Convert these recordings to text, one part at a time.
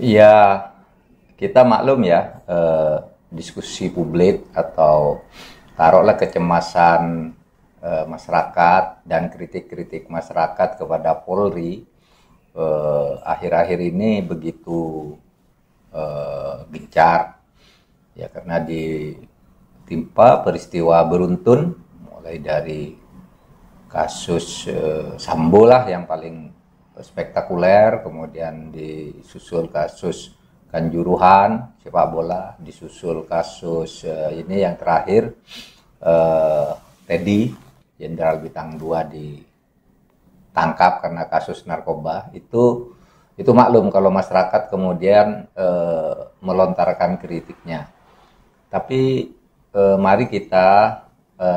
Ya, kita maklum ya, eh, diskusi publik atau taruhlah kecemasan eh, masyarakat dan kritik-kritik masyarakat kepada Polri eh, akhir-akhir eh, ini begitu eh, gencar ya karena ditimpa peristiwa beruntun mulai dari kasus eh, Sambo lah yang paling spektakuler, kemudian disusul kasus kanjuruhan sepak bola, disusul kasus uh, ini yang terakhir uh, Teddy Jenderal Bintang 2 ditangkap karena kasus narkoba itu itu maklum kalau masyarakat kemudian e, melontarkan kritiknya. Tapi e, mari kita e,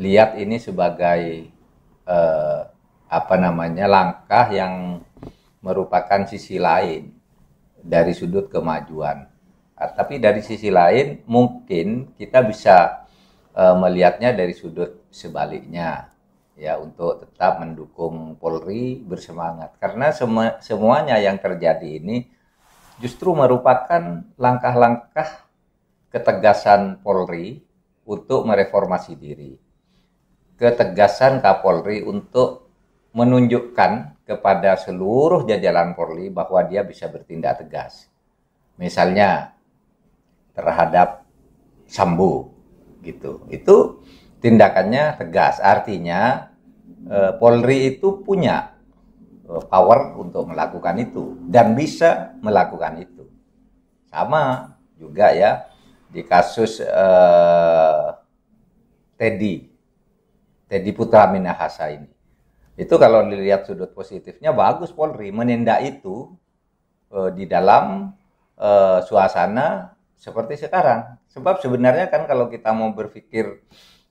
lihat ini sebagai e, apa namanya langkah yang merupakan sisi lain dari sudut kemajuan. Ah, tapi dari sisi lain mungkin kita bisa e, melihatnya dari sudut sebaliknya ya untuk tetap mendukung Polri bersemangat karena semua semuanya yang terjadi ini justru merupakan langkah-langkah ketegasan Polri untuk mereformasi diri. Ketegasan Kapolri untuk menunjukkan kepada seluruh jajaran Polri bahwa dia bisa bertindak tegas. Misalnya terhadap Sambu gitu. Itu tindakannya tegas. Artinya eh, Polri itu punya eh, power untuk melakukan itu dan bisa melakukan itu. Sama juga ya di kasus eh, Teddy Teddy Putra Minahasa ini itu kalau dilihat sudut positifnya bagus Polri menindak itu eh, di dalam eh, suasana seperti sekarang. Sebab sebenarnya kan kalau kita mau berpikir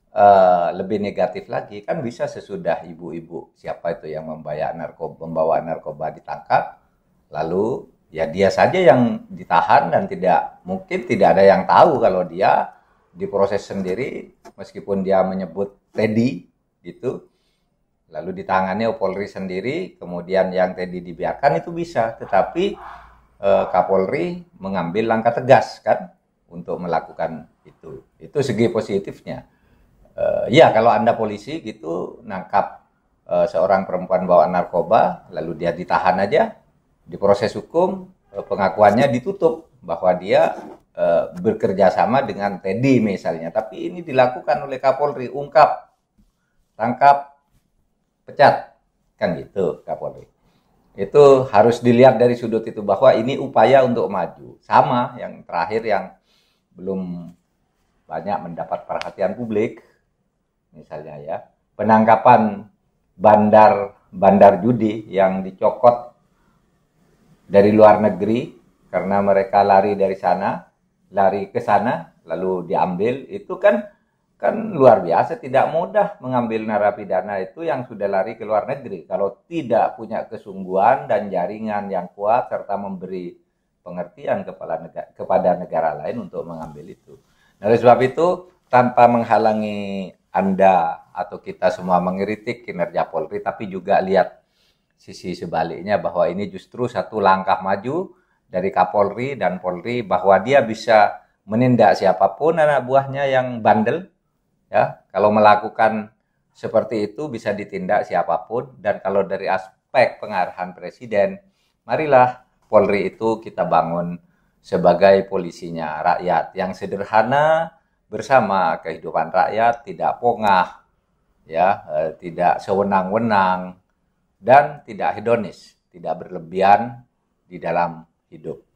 Uh, lebih negatif lagi kan bisa sesudah ibu-ibu siapa itu yang membayar narkoba membawa narkoba ditangkap lalu ya dia saja yang ditahan dan tidak mungkin tidak ada yang tahu kalau dia diproses sendiri meskipun dia menyebut Teddy gitu lalu ditangani Polri sendiri, kemudian yang tadi dibiarkan itu bisa, tetapi eh, Kapolri mengambil langkah tegas kan untuk melakukan itu. Itu segi positifnya. Eh, ya kalau anda polisi gitu nangkap eh, seorang perempuan bawa narkoba, lalu dia ditahan aja, diproses hukum, eh, pengakuannya ditutup bahwa dia eh, bekerja sama dengan Teddy misalnya. Tapi ini dilakukan oleh Kapolri, ungkap, tangkap pecat kan gitu Kapolri itu harus dilihat dari sudut itu bahwa ini upaya untuk maju sama yang terakhir yang belum banyak mendapat perhatian publik misalnya ya penangkapan bandar bandar judi yang dicokot dari luar negeri karena mereka lari dari sana lari ke sana lalu diambil itu kan Kan luar biasa, tidak mudah mengambil narapidana itu yang sudah lari ke luar negeri. Kalau tidak punya kesungguhan dan jaringan yang kuat serta memberi pengertian kepada negara, kepada negara lain untuk mengambil itu. Nah, oleh sebab itu, tanpa menghalangi Anda atau kita semua mengkritik kinerja Polri, tapi juga lihat sisi sebaliknya bahwa ini justru satu langkah maju dari Kapolri dan Polri bahwa dia bisa menindak siapapun anak buahnya yang bandel Ya, kalau melakukan seperti itu bisa ditindak siapapun dan kalau dari aspek pengarahan presiden, marilah Polri itu kita bangun sebagai polisinya rakyat yang sederhana bersama kehidupan rakyat tidak pongah ya eh, tidak sewenang-wenang dan tidak hedonis tidak berlebihan di dalam hidup